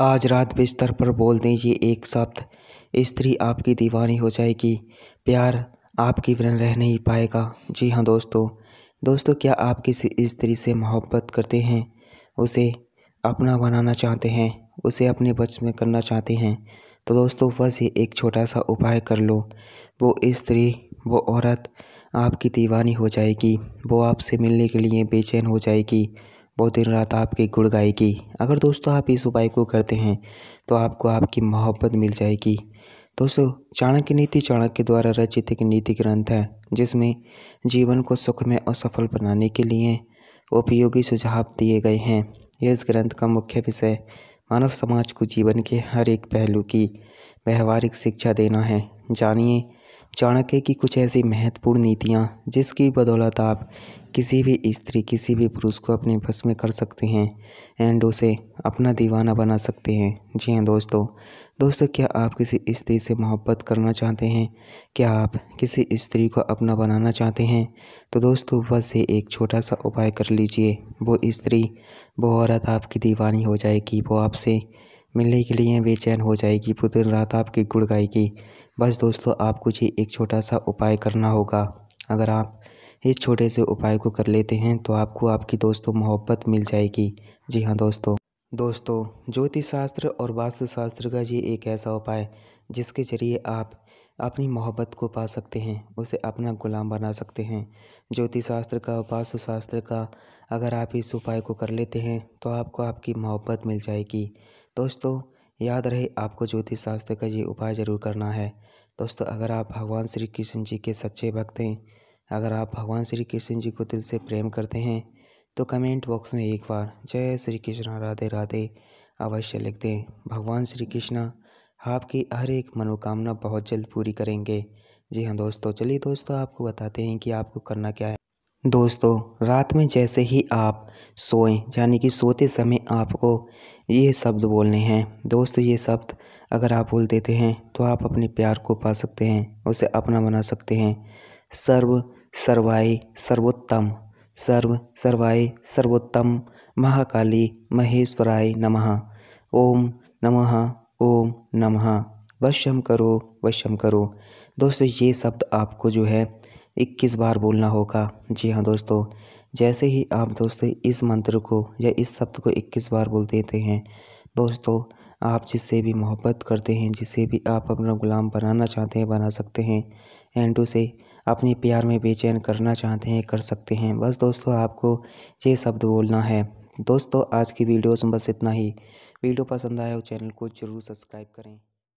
आज रात बिस्तर पर बोल दें ये एक शब्द स्त्री आपकी दीवानी हो जाएगी प्यार आपकी बिना रह नहीं पाएगा जी हाँ दोस्तों दोस्तों क्या आप किसी स्त्री से मोहब्बत करते हैं उसे अपना बनाना चाहते हैं उसे अपने बच में करना चाहते हैं तो दोस्तों बस ये एक छोटा सा उपाय कर लो वो स्त्री वो औरत आपकी दीवानी हो जाएगी वो आपसे मिलने के लिए बेचैन हो जाएगी बहुत देर रात आपकी गुड़ गाएगी अगर दोस्तों आप इस उपाय को करते हैं तो आपको आपकी मोहब्बत मिल जाएगी दोस्तों चाणक्य नीति चाणक्य द्वारा रचित एक नीति ग्रंथ है जिसमें जीवन को सुखमय और सफल बनाने के लिए उपयोगी सुझाव दिए गए हैं इस ग्रंथ का मुख्य विषय मानव समाज को जीवन के हर एक पहलू की व्यवहारिक शिक्षा देना है जानिए चाणक्य की कुछ ऐसी महत्वपूर्ण नीतियाँ जिसकी बदौलत आप किसी भी स्त्री किसी भी पुरुष को अपने बस में कर सकते हैं एंड उसे अपना दीवाना बना सकते हैं जी हाँ दोस्तों दोस्तों क्या आप किसी स्त्री से मोहब्बत करना चाहते हैं क्या आप किसी स्त्री को अपना बनाना चाहते हैं तो दोस्तों बस ये एक छोटा सा उपाय कर लीजिए वो स्त्री वो औरत आपकी दीवानी हो जाएगी वो आपसे मिलने के लिए बेचैन हो जाएगी पुतिन रात आपकी गुड़ गाएगी बस दोस्तों आपको ही एक छोटा सा उपाय करना होगा अगर आप इस छोटे से उपाय को कर लेते हैं तो आपको आपकी दोस्तों मोहब्बत मिल जाएगी जी हाँ दोस्तों दोस्तों ज्योतिष शास्त्र और वास्तुशास्त्र का ये एक ऐसा उपाय जिसके ज़रिए आप अपनी मोहब्बत को पा सकते हैं उसे अपना गुलाम बना सकते हैं ज्योतिष शास्त्र का वास्तुशास्त्र का अगर आप इस उपाय को कर लेते हैं तो आपको आपकी मोहब्बत मिल जाएगी दोस्तों याद रहे आपको ज्योतिष शास्त्र का ये उपाय ज़रूर करना है दोस्तों अगर आप भगवान श्री कृष्ण जी के सच्चे भक्त हैं अगर आप भगवान श्री कृष्ण जी को दिल से प्रेम करते हैं तो कमेंट बॉक्स में एक बार जय श्री कृष्ण राधे राधे अवश्य लिख दें भगवान श्री कृष्णा आपकी हर एक मनोकामना बहुत जल्द पूरी करेंगे जी हाँ दोस्तों चलिए दोस्तों आपको बताते हैं कि आपको करना क्या है दोस्तों रात में जैसे ही आप सोएं यानी कि सोते समय आपको ये शब्द बोलने हैं दोस्तों ये शब्द अगर आप बोल देते हैं तो आप अपने प्यार को पा सकते हैं उसे अपना बना सकते हैं सर्व सर्वाय सर्वोत्तम सर्व सर्वाय सर्वोत्तम महाकाली महेश्वराय नमः ओम नमः ओम नमः वश्यम करो वश्यम करो दोस्तों ये शब्द आपको जो है इक्कीस बार बोलना होगा जी हाँ दोस्तों जैसे ही आप दोस्तों इस मंत्र को या इस शब्द को इक्कीस बार बोल देते हैं दोस्तों आप जिससे भी मोहब्बत करते हैं जिसे भी आप अपना ग़ुलाम बनाना चाहते हैं बना सकते हैं एंड उसे अपने प्यार में बेचैन करना चाहते हैं कर सकते हैं बस दोस्तों आपको ये शब्द बोलना है दोस्तों आज की वीडियोस में बस इतना ही वीडियो पसंद आया हो चैनल को ज़रूर सब्सक्राइब करें